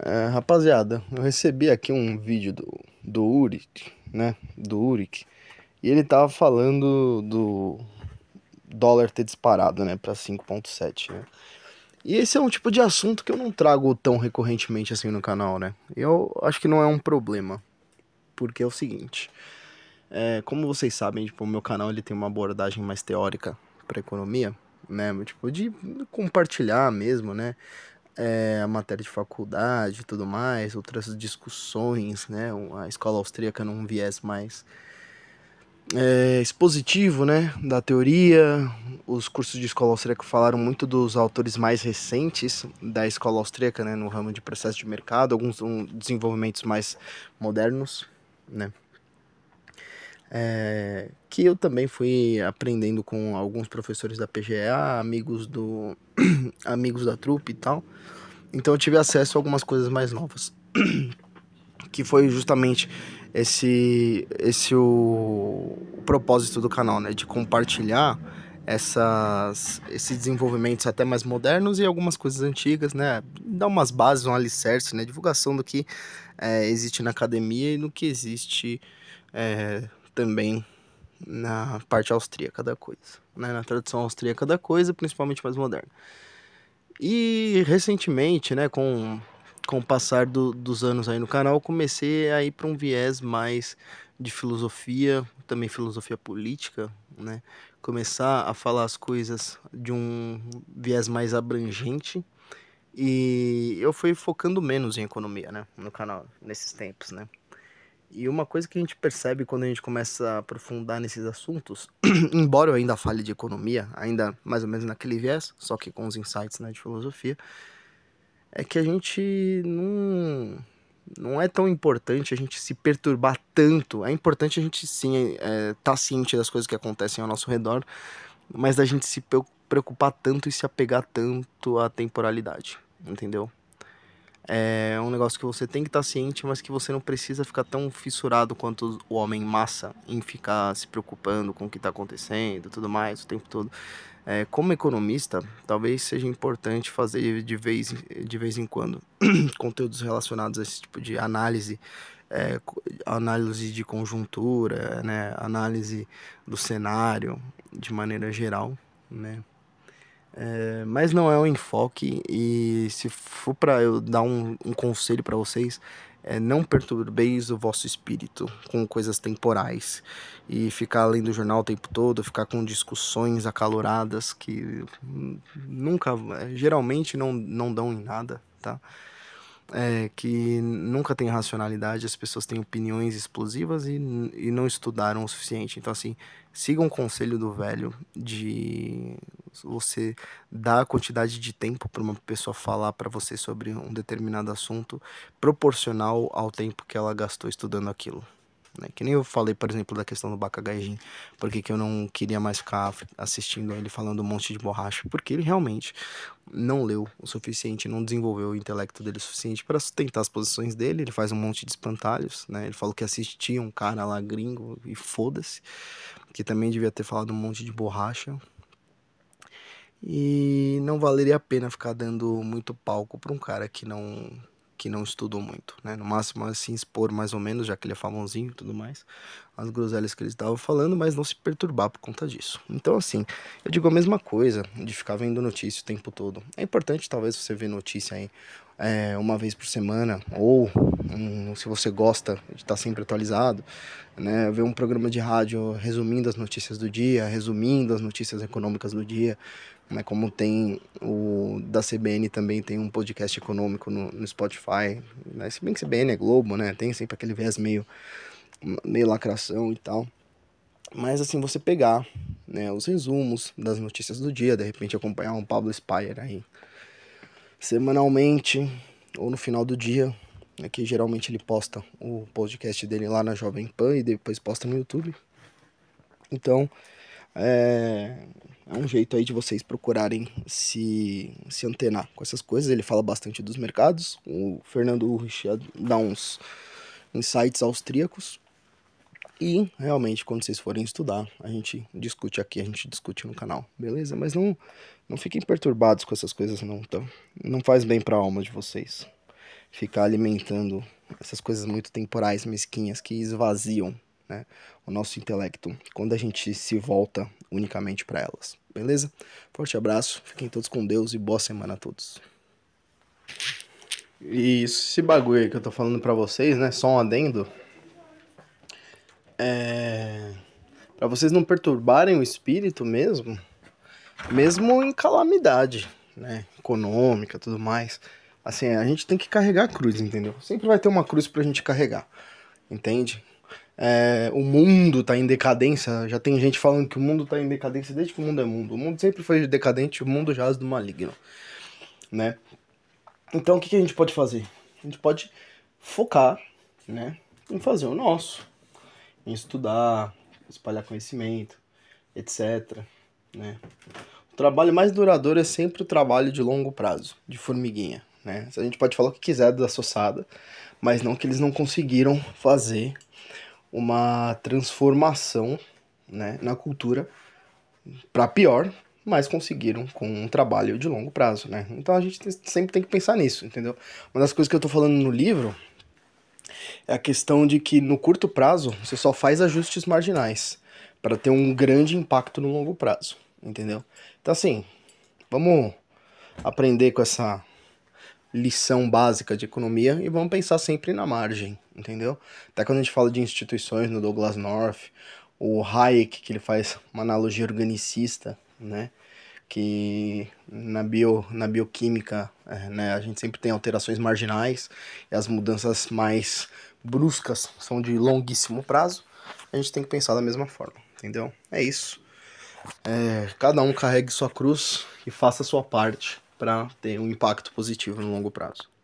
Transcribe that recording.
É, rapaziada, eu recebi aqui um vídeo do, do Uric, né? Do Uric. E ele tava falando do dólar ter disparado, né? Pra 5.7, né? E esse é um tipo de assunto que eu não trago tão recorrentemente assim no canal, né? Eu acho que não é um problema. Porque é o seguinte. É, como vocês sabem, tipo, o meu canal ele tem uma abordagem mais teórica para economia, né? Tipo, de compartilhar mesmo, né? é, a matéria de faculdade e tudo mais, outras discussões, né? A escola austríaca num viés mais é, expositivo, né? Da teoria. Os cursos de escola austríaca falaram muito dos autores mais recentes da escola austríaca, né? No ramo de processo de mercado, alguns um, desenvolvimentos mais modernos, né? é, que eu também fui aprendendo com alguns professores da PGA, amigos do amigos da trupe e tal. Então eu tive acesso a algumas coisas mais novas, que foi justamente esse esse o, o propósito do canal, né, de compartilhar essas esses desenvolvimentos até mais modernos e algumas coisas antigas, né, dar umas bases, um alicerce, né, divulgação do que é, existe na academia e no que existe é, também na parte austríaca da coisa, né? na tradução austríaca da coisa, principalmente mais moderna. E recentemente, né, com, com o passar do, dos anos aí no canal, comecei a ir para um viés mais de filosofia, também filosofia política, né? Começar a falar as coisas de um viés mais abrangente. E eu fui focando menos em economia, né, no canal nesses tempos, né? E uma coisa que a gente percebe quando a gente começa a aprofundar nesses assuntos, embora eu ainda fale de economia, ainda mais ou menos naquele viés, só que com os insights né, de filosofia, é que a gente não, não é tão importante a gente se perturbar tanto. É importante a gente sim estar é, é, tá ciente das coisas que acontecem ao nosso redor, mas da gente se preocupar tanto e se apegar tanto à temporalidade, entendeu? é um negócio que você tem que estar tá ciente, mas que você não precisa ficar tão fissurado quanto o homem massa em ficar se preocupando com o que está acontecendo, tudo mais, o tempo todo. É, como economista, talvez seja importante fazer de vez, de vez em quando conteúdos relacionados a esse tipo de análise, é, análise de conjuntura, né, análise do cenário de maneira geral, né? É, mas não é um enfoque e se for para eu dar um, um conselho para vocês, é não perturbeis o vosso espírito com coisas temporais e ficar lendo o jornal o tempo todo, ficar com discussões acaloradas que nunca, geralmente não, não dão em nada, tá? é, que nunca tem racionalidade, as pessoas têm opiniões explosivas e, e não estudaram o suficiente. Então, assim, siga um conselho do velho de você dar a quantidade de tempo para uma pessoa falar para você sobre um determinado assunto proporcional ao tempo que ela gastou estudando aquilo. Né? Que nem eu falei, por exemplo, da questão do Bakagaijin, porque que eu não queria mais ficar assistindo ele falando um monte de borracha, porque ele realmente não leu o suficiente, não desenvolveu o intelecto dele o suficiente para sustentar as posições dele, ele faz um monte de espantalhos, né? Ele falou que assistia um cara lá gringo e foda-se, que também devia ter falado um monte de borracha, e não valeria a pena ficar dando muito palco para um cara que não que não estudou muito, né? No máximo, assim, expor mais ou menos, já que ele é famãozinho e tudo mais, as groselhas que eles estavam falando, mas não se perturbar por conta disso. Então, assim, eu digo a mesma coisa de ficar vendo notícia o tempo todo. É importante, talvez, você ver notícia aí é, uma vez por semana, ou um, se você gosta de estar tá sempre atualizado, né, ver um programa de rádio resumindo as notícias do dia, resumindo as notícias econômicas do dia, né, como tem o da CBN também tem um podcast econômico no, no Spotify, né, se bem que CBN é Globo, né, tem sempre aquele viés meio, meio lacração e tal, mas assim, você pegar né, os resumos das notícias do dia, de repente acompanhar um Pablo Spire aí, semanalmente ou no final do dia. É que geralmente ele posta o podcast dele lá na Jovem Pan e depois posta no YouTube. Então, é, é um jeito aí de vocês procurarem se, se antenar com essas coisas. Ele fala bastante dos mercados. O Fernando Richard dá uns insights austríacos. E realmente, quando vocês forem estudar, a gente discute aqui, a gente discute no canal, beleza? Mas não, não fiquem perturbados com essas coisas, não, tá? Não faz bem para a alma de vocês ficar alimentando essas coisas muito temporais, mesquinhas, que esvaziam né, o nosso intelecto quando a gente se volta unicamente para elas, beleza? Forte abraço, fiquem todos com Deus e boa semana a todos. E esse bagulho aí que eu tô falando para vocês, né? Só um adendo é, para vocês não perturbarem o espírito mesmo, mesmo em calamidade, né, econômica, tudo mais. Assim, a gente tem que carregar a cruz, entendeu? Sempre vai ter uma cruz pra gente carregar, entende? É, o mundo tá em decadência, já tem gente falando que o mundo tá em decadência desde que o mundo é mundo. O mundo sempre foi decadente, o mundo jaz do maligno, né? Então, o que, que a gente pode fazer? A gente pode focar, né, em fazer o nosso em estudar, espalhar conhecimento, etc. Né? O trabalho mais duradouro é sempre o trabalho de longo prazo, de formiguinha. Né? A gente pode falar o que quiser da Sossada, mas não que eles não conseguiram fazer uma transformação né, na cultura para pior, mas conseguiram com um trabalho de longo prazo, né? Então a gente sempre tem que pensar nisso, entendeu? Uma das coisas que eu tô falando no livro é a questão de que no curto prazo você só faz ajustes marginais para ter um grande impacto no longo prazo, entendeu? Então assim, vamos aprender com essa lição básica de economia e vamos pensar sempre na margem, entendeu? Até quando a gente fala de instituições no Douglas North, o Hayek que ele faz uma analogia organicista, né? que na, bio, na bioquímica é, né, a gente sempre tem alterações marginais e as mudanças mais bruscas são de longuíssimo prazo, a gente tem que pensar da mesma forma, entendeu? É isso. É, cada um carregue sua cruz e faça a sua parte para ter um impacto positivo no longo prazo.